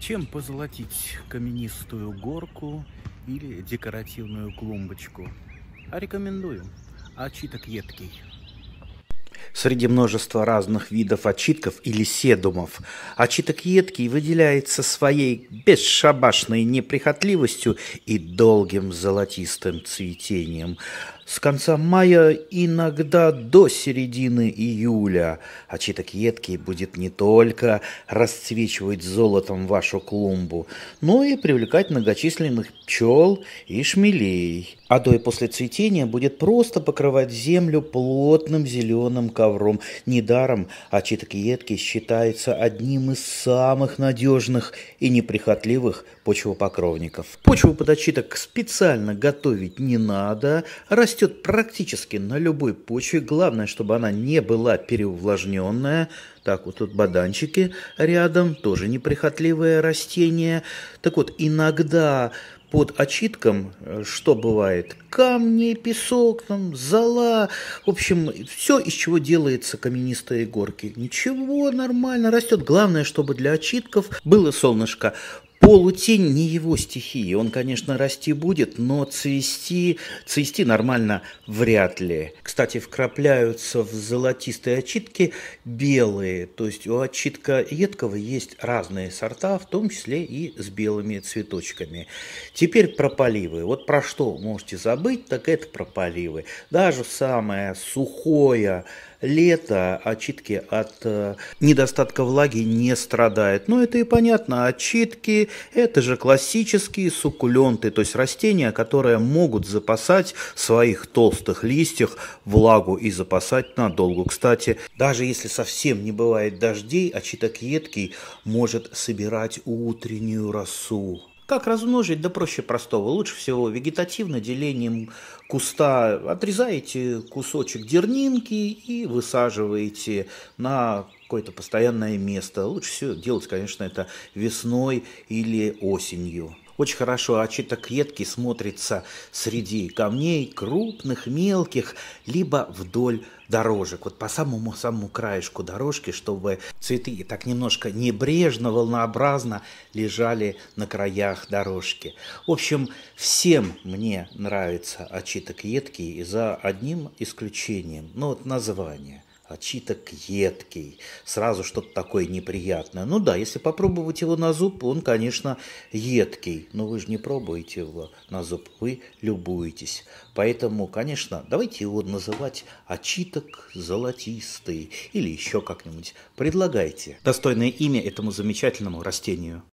Чем позолотить каменистую горку или декоративную клумбочку? А рекомендую. Очиток едкий. Среди множества разных видов очитков или седумов, очиток едкий выделяется своей бесшабашной неприхотливостью и долгим золотистым цветением с конца мая, иногда до середины июля. А читок едкий будет не только расцвечивать золотом вашу клумбу, но и привлекать многочисленных пчел и шмелей. А до и после цветения будет просто покрывать землю плотным зеленым ковром. Недаром очиток а едкий считается одним из самых надежных и неприхотливых почвопокровников. Почву под очиток специально готовить не надо, растет растет практически на любой почве. Главное, чтобы она не была переувлажненная. Так вот тут баданчики рядом, тоже неприхотливое растение. Так вот, иногда под очитком, э, что бывает, камни, песок, там, зола, в общем, все, из чего делается каменистые горки. Ничего, нормально растет. Главное, чтобы для очитков было солнышко полутень не его стихии. Он, конечно, расти будет, но цвести, цвести нормально вряд ли. Кстати, вкрапляются в золотистые очитки белые. То есть у очитка едкого есть разные сорта, в том числе и с белыми цветочками. Теперь про поливы. Вот про что можете забыть, так это про поливы. Даже самое сухое лето отчитки от э, недостатка влаги не страдает. Но ну, это и понятно. Отчитки – это же классические суккуленты, то есть растения, которые могут запасать в своих толстых листьях влагу и запасать надолго. Кстати, даже если совсем не бывает дождей, отчиток едкий может собирать утреннюю росу. Как размножить? Да проще простого. Лучше всего вегетативно делением куста. Отрезаете кусочек дернинки и высаживаете на какое-то постоянное место. Лучше всего делать, конечно, это весной или осенью. Очень хорошо очиток а едкий смотрится среди камней крупных, мелких, либо вдоль дорожек, вот по самому-самому краешку дорожки, чтобы цветы так немножко небрежно, волнообразно лежали на краях дорожки. В общем, всем мне нравится очиток едкий за одним исключением, ну вот название. Очиток едкий, сразу что-то такое неприятное. Ну да, если попробовать его на зуб, он, конечно, едкий. Но вы же не пробуете его на зуб, вы любуетесь. Поэтому, конечно, давайте его называть очиток золотистый или еще как-нибудь. Предлагайте достойное имя этому замечательному растению.